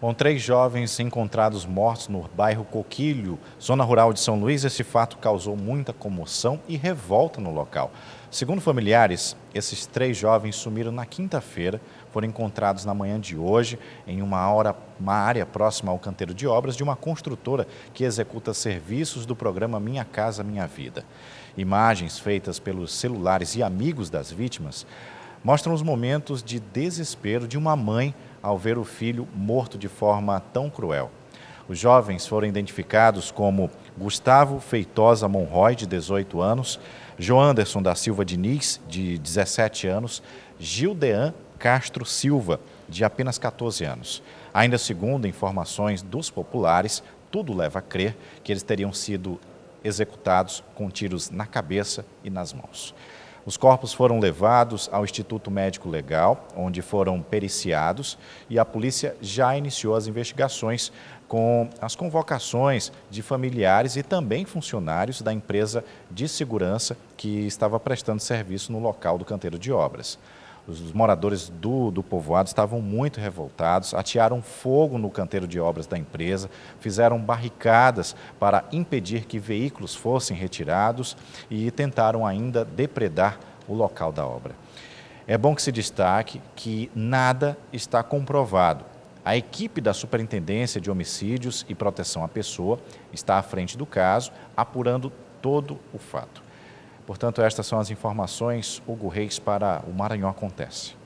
com três jovens encontrados mortos no bairro Coquilho, zona rural de São Luís. Esse fato causou muita comoção e revolta no local. Segundo familiares, esses três jovens sumiram na quinta-feira, foram encontrados na manhã de hoje em uma, hora, uma área próxima ao canteiro de obras de uma construtora que executa serviços do programa Minha Casa Minha Vida. Imagens feitas pelos celulares e amigos das vítimas mostram os momentos de desespero de uma mãe ao ver o filho morto de forma tão cruel. Os jovens foram identificados como Gustavo Feitosa Monroy, de 18 anos, Joanderson da Silva Diniz, de 17 anos, Gildean Castro Silva, de apenas 14 anos. Ainda segundo informações dos populares, tudo leva a crer que eles teriam sido executados com tiros na cabeça e nas mãos. Os corpos foram levados ao Instituto Médico Legal, onde foram periciados, e a polícia já iniciou as investigações com as convocações de familiares e também funcionários da empresa de segurança que estava prestando serviço no local do canteiro de obras os moradores do, do povoado estavam muito revoltados, atearam fogo no canteiro de obras da empresa, fizeram barricadas para impedir que veículos fossem retirados e tentaram ainda depredar o local da obra. É bom que se destaque que nada está comprovado. A equipe da Superintendência de Homicídios e Proteção à Pessoa está à frente do caso, apurando todo o fato. Portanto, estas são as informações Hugo Reis para o Maranhão Acontece.